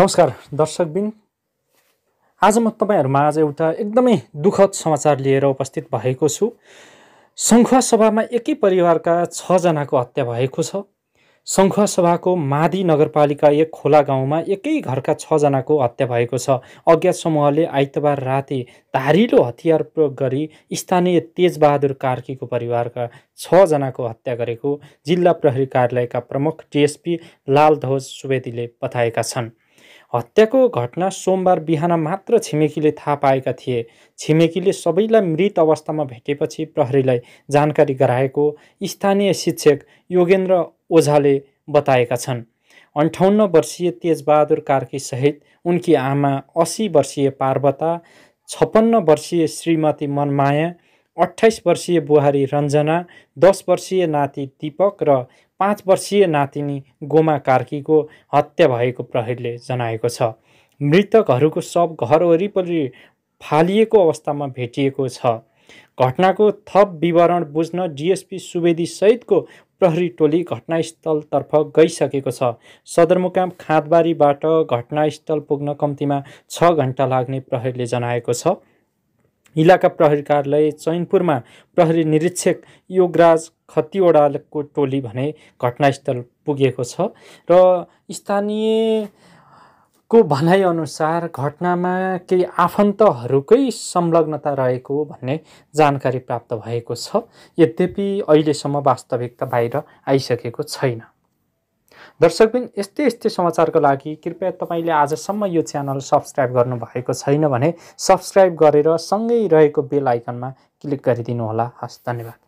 नमस्कार दर्शकबिन आज म तपाईँहरूमा आज एउटा एकदमै दुःखद समाचार लिएर उपस्थित भएको छु सङ्खुवा सभामा एकै परिवारका छजनाको हत्या भएको छ सङ्घ सभाको मादी नगरपालिका एक खोला गाउँमा एकै घरका छजनाको हत्या भएको छ अज्ञात समूहले आइतबार राति धारिलो हतियार प्रयोग गरी स्थानीय तेजबहादुर कार्कीको परिवारका छजनाको हत्या गरेको जिल्ला प्रहरी कार्यालयका प्रमुख डिएसपी लालध्वज सुवेदीले बताएका छन् हत्याको घटना सोमबार बिहान मात्र छिमेकीले थाहा पाएका थिए छिमेकीले सबैलाई मृत अवस्थामा भेटेपछि प्रहरीलाई जानकारी गराएको स्थानीय शिक्षक योगेन्द्र ओझाले बताएका छन् अन्ठाउन्न वर्षीय तेजबहादुर सहित उनकी आमा असी वर्षीय पार्वता छप्पन्न वर्षीय श्रीमती मनमाया अठाइस वर्षीय बुहारी रञ्जना दस वर्षीय नाति दीपक र पाँच वर्षीय नातिनी गोमा कार्कीको हत्या भएको प्रहरीले जनाएको छ मृतकहरूको सब घर वरिपरि फालिएको अवस्थामा भेटिएको छ घटनाको थप विवरण बुझ्न सुवेदी सहितको प्रहरी टोली घटनास्थलतर्फ गइसकेको छ सदरमुकाम खाँदबारीबाट घटनास्थल पुग्न कम्तीमा छ घन्टा लाग्ने प्रहरीले जनाएको छ इलाका प्रहरी कार्यालय चैनपुरमा प्रहरी निरीक्षक योगराज खतिवडाको टोली भने घटनास्थल पुगेको छ र स्थानीय को भनाइअनुसार घटनामा केही आफन्तहरूकै संलग्नता रहेको भन्ने जानकारी प्राप्त भएको छ यद्यपि अहिलेसम्म वास्तविकता बाहिर आइसकेको छैन दर्शकबिन यस्तै यस्तै समाचारको लागि कृपया तपाईँले आजसम्म यो च्यानल सब्सक्राइब गर्नुभएको छैन भने सब्सक्राइब गरेर सँगै रहेको बेल आइकनमा क्लिक गरिदिनुहोला हस् धन्यवाद